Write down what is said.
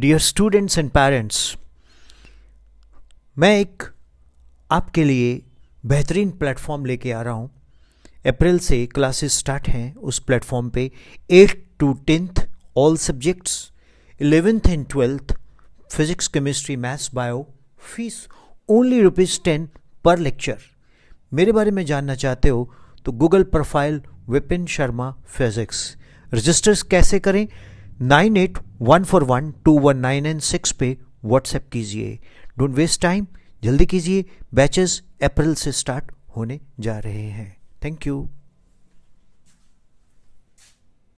dear students and parents मैं एक आपके लिए बेहतरीन प्लेटफॉर्म लेके आ रहा हूँ अप्रैल से क्लासेस स्टार्ट हैं उस प्लेटफॉर्म पे eight to tenth all subjects eleventh and twelfth physics chemistry maths bio fees only rupees ten पर लेक्चर मेरे बारे में जानना चाहते हो तो Google profile Vipin Sharma physics registers कैसे करें nine eight one four one two one nine N six पे व्हाट्सएप कीजिए डोंट वेस्ट टाइम जल्दी कीजिए बैचेस अप्रैल से स्टार्ट होने जा रहे हैं थैंक यू